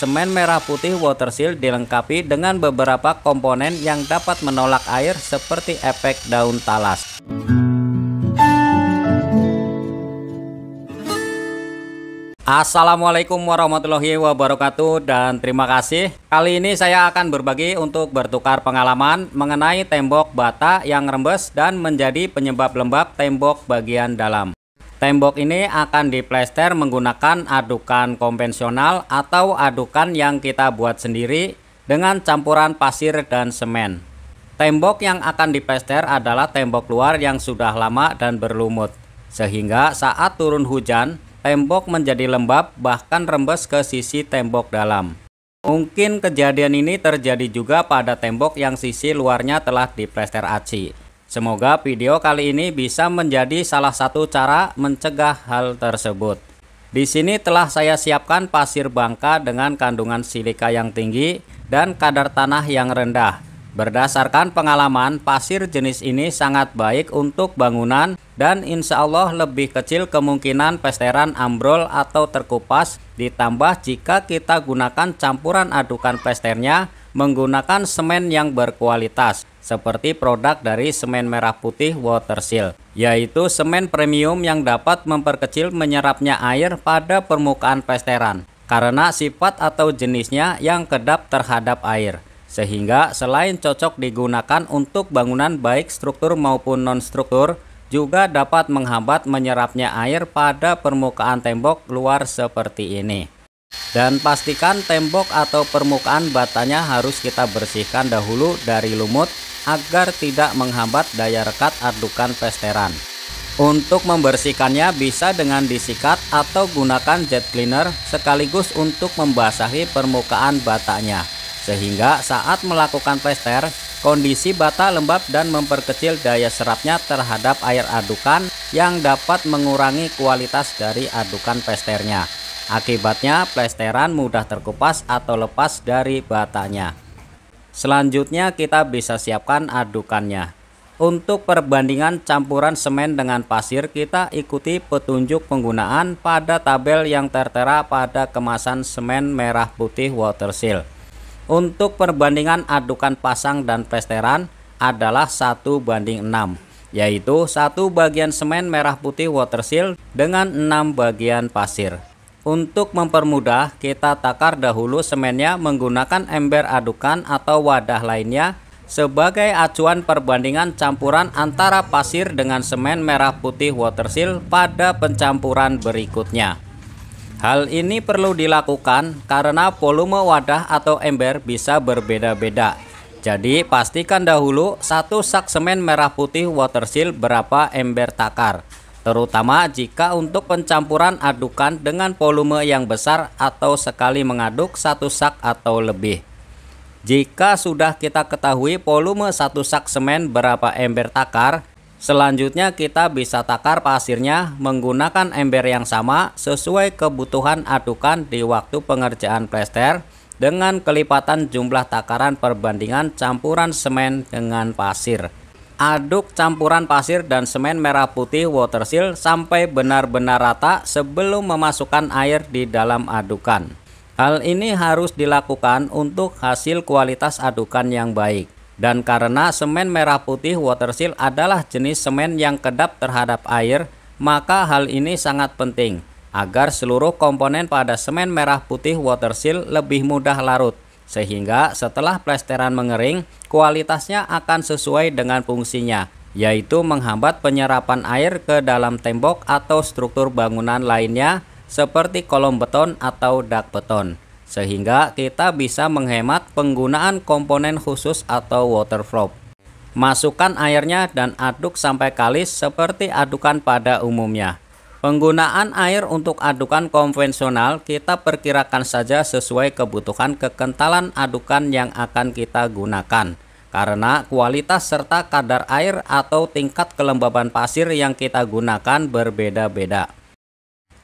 Semen merah putih water seal dilengkapi dengan beberapa komponen yang dapat menolak air seperti efek daun talas. Assalamualaikum warahmatullahi wabarakatuh dan terima kasih. Kali ini saya akan berbagi untuk bertukar pengalaman mengenai tembok bata yang rembes dan menjadi penyebab lembab tembok bagian dalam. Tembok ini akan diplester menggunakan adukan konvensional atau adukan yang kita buat sendiri dengan campuran pasir dan semen. Tembok yang akan diplester adalah tembok luar yang sudah lama dan berlumut, sehingga saat turun hujan, tembok menjadi lembab bahkan rembes ke sisi tembok dalam. Mungkin kejadian ini terjadi juga pada tembok yang sisi luarnya telah diplester aci. Semoga video kali ini bisa menjadi salah satu cara mencegah hal tersebut. Di sini telah saya siapkan pasir bangka dengan kandungan silika yang tinggi dan kadar tanah yang rendah. Berdasarkan pengalaman, pasir jenis ini sangat baik untuk bangunan dan insya Allah lebih kecil kemungkinan pesteran ambrol atau terkupas ditambah jika kita gunakan campuran adukan pesternya menggunakan semen yang berkualitas seperti produk dari semen merah putih water seal yaitu semen premium yang dapat memperkecil menyerapnya air pada permukaan pesteran karena sifat atau jenisnya yang kedap terhadap air. Sehingga selain cocok digunakan untuk bangunan baik struktur maupun non-struktur, juga dapat menghambat menyerapnya air pada permukaan tembok luar seperti ini. Dan pastikan tembok atau permukaan batanya harus kita bersihkan dahulu dari lumut agar tidak menghambat daya rekat adukan pesteran. Untuk membersihkannya bisa dengan disikat atau gunakan jet cleaner sekaligus untuk membasahi permukaan batanya. Sehingga saat melakukan plester, kondisi bata lembab dan memperkecil daya serapnya terhadap air adukan yang dapat mengurangi kualitas dari adukan plesternya. Akibatnya plesteran mudah terkupas atau lepas dari batanya. Selanjutnya kita bisa siapkan adukannya. Untuk perbandingan campuran semen dengan pasir kita ikuti petunjuk penggunaan pada tabel yang tertera pada kemasan semen merah putih water seal. Untuk perbandingan adukan pasang dan plesteran adalah satu banding 6 yaitu satu bagian semen merah putih water seal dengan enam bagian pasir. Untuk mempermudah, kita takar dahulu semennya menggunakan ember adukan atau wadah lainnya sebagai acuan perbandingan campuran antara pasir dengan semen merah putih watersil pada pencampuran berikutnya. Hal ini perlu dilakukan karena volume wadah atau ember bisa berbeda-beda. Jadi pastikan dahulu satu sak semen merah putih watersil berapa ember takar terutama jika untuk pencampuran adukan dengan volume yang besar atau sekali mengaduk satu sak atau lebih. Jika sudah kita ketahui volume satu sak semen berapa ember takar, selanjutnya kita bisa takar pasirnya menggunakan ember yang sama sesuai kebutuhan adukan di waktu pengerjaan plester dengan kelipatan jumlah takaran perbandingan campuran semen dengan pasir. Aduk campuran pasir dan semen merah putih water seal sampai benar-benar rata sebelum memasukkan air di dalam adukan. Hal ini harus dilakukan untuk hasil kualitas adukan yang baik. Dan karena semen merah putih water seal adalah jenis semen yang kedap terhadap air, maka hal ini sangat penting agar seluruh komponen pada semen merah putih water seal lebih mudah larut sehingga setelah plesteran mengering, kualitasnya akan sesuai dengan fungsinya, yaitu menghambat penyerapan air ke dalam tembok atau struktur bangunan lainnya seperti kolom beton atau dak beton. Sehingga kita bisa menghemat penggunaan komponen khusus atau waterproof. Masukkan airnya dan aduk sampai kalis seperti adukan pada umumnya. Penggunaan air untuk adukan konvensional kita perkirakan saja sesuai kebutuhan kekentalan adukan yang akan kita gunakan karena kualitas serta kadar air atau tingkat kelembaban pasir yang kita gunakan berbeda-beda.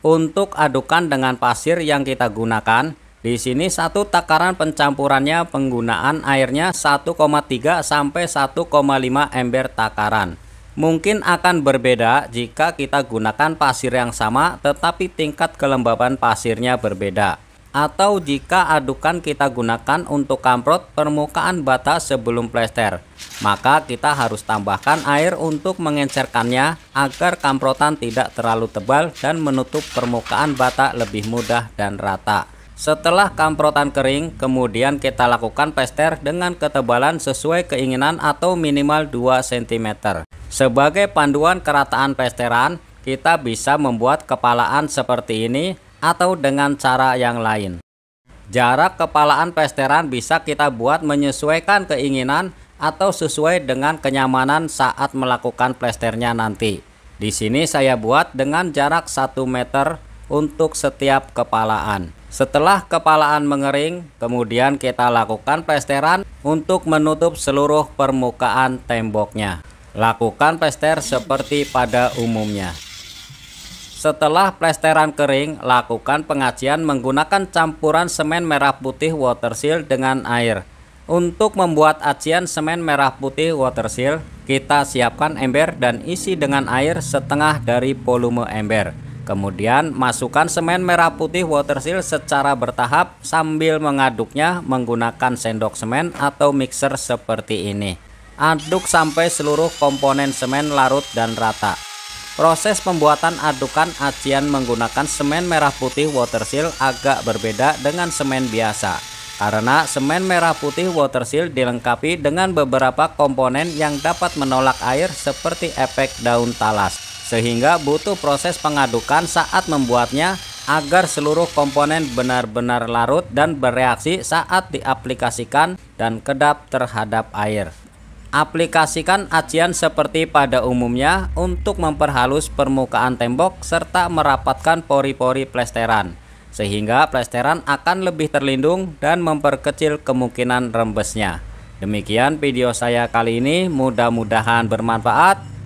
Untuk adukan dengan pasir yang kita gunakan, di sini satu takaran pencampurannya penggunaan airnya 1,3 sampai 1,5 ember takaran mungkin akan berbeda jika kita gunakan pasir yang sama tetapi tingkat kelembaban pasirnya berbeda atau jika adukan kita gunakan untuk kamprot permukaan bata sebelum plester maka kita harus tambahkan air untuk mengencerkannya agar kamprotan tidak terlalu tebal dan menutup permukaan bata lebih mudah dan rata setelah kamprotan kering, kemudian kita lakukan plester dengan ketebalan sesuai keinginan atau minimal 2 cm. Sebagai panduan kerataan plesteran, kita bisa membuat kepalaan seperti ini atau dengan cara yang lain. Jarak kepalaan plesteran bisa kita buat menyesuaikan keinginan atau sesuai dengan kenyamanan saat melakukan plesternya nanti. Di sini saya buat dengan jarak 1 meter untuk setiap kepalaan. Setelah kepalaan mengering, kemudian kita lakukan plesteran untuk menutup seluruh permukaan temboknya. Lakukan plester seperti pada umumnya. Setelah plesteran kering, lakukan pengajian menggunakan campuran semen merah putih water seal dengan air. Untuk membuat acian semen merah putih water seal, kita siapkan ember dan isi dengan air setengah dari volume ember. Kemudian masukkan semen merah putih water seal secara bertahap sambil mengaduknya menggunakan sendok semen atau mixer seperti ini. Aduk sampai seluruh komponen semen larut dan rata. Proses pembuatan adukan acian menggunakan semen merah putih water seal agak berbeda dengan semen biasa karena semen merah putih water seal dilengkapi dengan beberapa komponen yang dapat menolak air seperti efek daun talas sehingga butuh proses pengadukan saat membuatnya agar seluruh komponen benar-benar larut dan bereaksi saat diaplikasikan dan kedap terhadap air. Aplikasikan acian seperti pada umumnya untuk memperhalus permukaan tembok serta merapatkan pori-pori plesteran sehingga plesteran akan lebih terlindung dan memperkecil kemungkinan rembesnya. Demikian video saya kali ini, mudah-mudahan bermanfaat.